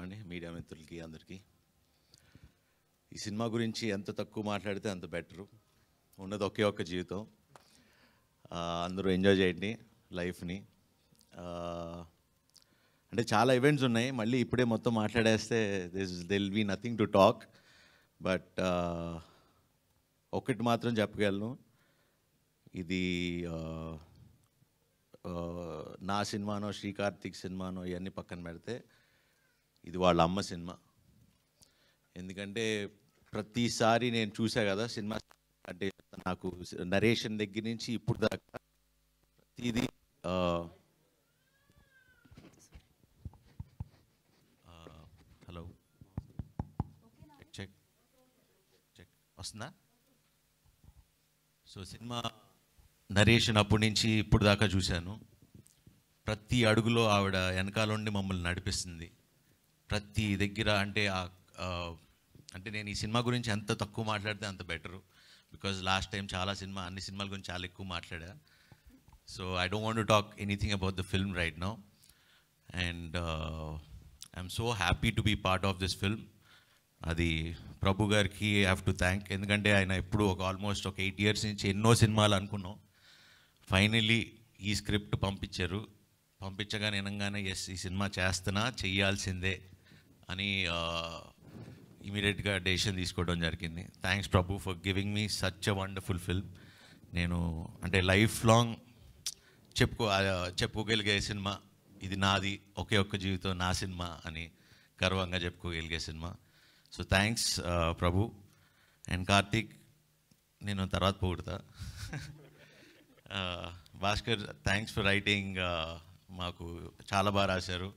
అండి మీడియా మిత్రులకి అందరికీ ఈ సినిమా గురించి ఎంత తక్కువ మాట్లాడితే అంత బెటరు ఉన్నది ఒకే ఒక్క జీవితం అందరూ ఎంజాయ్ చేయండి లైఫ్ని అంటే చాలా ఈవెంట్స్ ఉన్నాయి మళ్ళీ ఇప్పుడే మొత్తం మాట్లాడేస్తే this will be nothing to talk but ఒకటి మాత్రం చెప్పగలను ఇది నా సినిమానో శ్రీకార్తిక్ సినిమానో ఇవన్నీ పక్కన పెడితే ఇది వాళ్ళ అమ్మ సినిమా ఎందుకంటే ప్రతిసారి నేను చూసా కదా సినిమా అంటే నాకు నరేషన్ దగ్గర నుంచి ఇప్పుడు దాకా ప్రతిదీ హలో చెక్ చెక్ వస్తుందా సో సినిమా నరేషన్ అప్పటి నుంచి ఇప్పుడు దాకా చూశాను ప్రతి అడుగులో ఆవిడ వెనకాలండి మమ్మల్ని నడిపిస్తుంది ప్రతి దగ్గర అంటే అంటే నేను ఈ సినిమా గురించి ఎంత తక్కువ మాట్లాడితే అంత బెటరు బికాజ్ లాస్ట్ టైం చాలా సినిమా అన్ని సినిమాల గురించి చాలా ఎక్కువ మాట్లాడా so I don't want to talk anything about the film right now and I'm so happy to be part of this film అది ప్రభు గారికి హ్యావ్ టు థ్యాంక్ ఎందుకంటే ఆయన ఎప్పుడు ఒక ఆల్మోస్ట్ ఒక ఎయిట్ ఇయర్స్ నుంచి ఎన్నో సినిమాలు అనుకున్నాం ఫైనలీ ఈ స్క్రిప్ట్ పంపించారు పంపించగానే వినంగానే ఎస్ ఈ సినిమా చేస్తున్నా చేయాల్సిందే అని ఇమీడియట్గా డెసిషన్ తీసుకోవడం జరిగింది thanks Prabhu for giving me such a wonderful film నేను అంటే లైఫ్ లాంగ్ చెప్పుకో చెప్పుకోగలిగే సినిమా ఇది నాది ఒకే ఒక్క జీవితం నా సినిమా అని గర్వంగా చెప్పుకోగలిగే cinema so thanks Prabhu and Karthik నేను తర్వాత పోగొడతా భాస్కర్ థ్యాంక్స్ ఫర్ రైటింగ్ మాకు చాలా బాగా రాశారు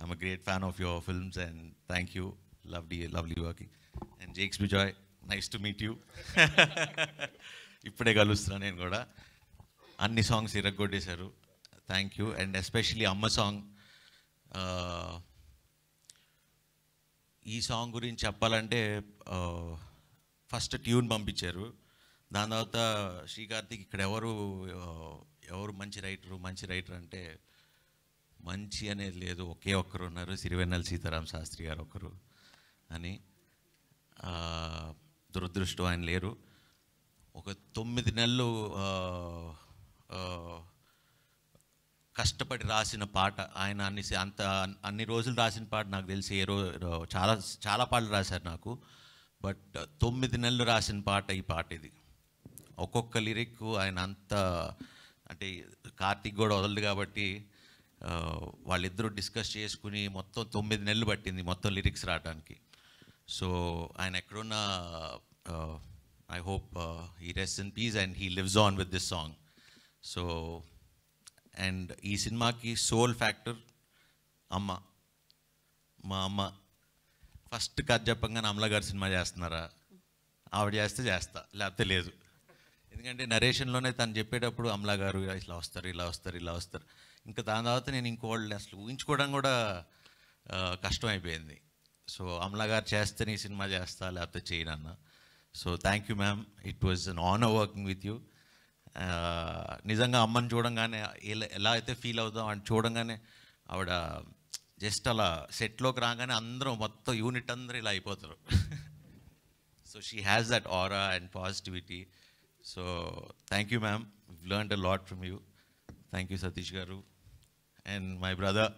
I'm a great fan of your films and thank you. Lovely lovely working. And Jakes Bijoy, nice to meet you ఇప్పుడే కలుస్తున్నా నేను కూడా అన్ని సాంగ్స్ ఇరగొట్టేశారు థ్యాంక్ యూ అండ్ ఎస్పెషలీ అమ్మ సాంగ్ ఈ సాంగ్ గురించి చెప్పాలంటే ఫస్ట్ ట్యూన్ పంపించారు దాని తర్వాత శ్రీకార్తిక్ ఇక్కడ ఎవరు ఎవరు మంచి రైటరు మంచి రైటర్ అంటే మంచి అనేది లేదు ఒకే ఒక్కరు ఉన్నారు సిరివెన్నెల సీతారాం శాస్త్రి గారు ఒకరు అని దురదృష్టం ఆయన లేరు ఒక తొమ్మిది నెలలు కష్టపడి రాసిన పాట ఆయన అన్ని అంత అన్ని రోజులు రాసిన పాట నాకు తెలిసి ఏ రోజు చాలా చాలా పాటలు రాశారు నాకు బట్ తొమ్మిది నెలలు రాసిన పాట ఈ పాట ఇది ఒక్కొక్క లిరిక్ ఆయన అంత అంటే కార్తీక్ కూడా వదలదు కాబట్టి వాళ్ళిద్దరూ డిస్కస్ చేసుకుని మొత్తం తొమ్మిది నెలలు పట్టింది మొత్తం లిరిక్స్ రావడానికి సో ఆయన ఎక్కడున్న I hope he rest in peace and he lives on with this song so and ఈ సినిమాకి సోల్ ఫ్యాక్టర్ అమ్మ మా అమ్మ ఫస్ట్ కథ చెప్పంగానే అమ్మల గారు సినిమా చేస్తున్నారా ఆవిడ చేస్తే చేస్తా లేకపోతే లేదు ఎందుకంటే నరేషన్లోనే తను చెప్పేటప్పుడు అమలా గారు ఇలా వస్తారు ఇలా వస్తారు ఇలా వస్తారు ఇంకా దాని తర్వాత నేను ఇంకోళ్ళు అసలు ఊహించుకోవడం కూడా కష్టమైపోయింది సో అమలా గారు చేస్తే నీ సినిమా చేస్తా లేకపోతే చేయనన్న so thank you ma'am it was an honour working with you నిజంగా అమ్మని చూడంగానే ఎలా అయితే ఫీల్ అవుతాం అని చూడంగానే ఆవిడ జస్ట్ అలా సెట్లోకి రాగానే అందరూ మొత్తం యూనిట్ అందరూ ఇలా అయిపోతారు so she has that aura and positivity so thank you ma'am learn a lot from you thank you Satish గారు and my brother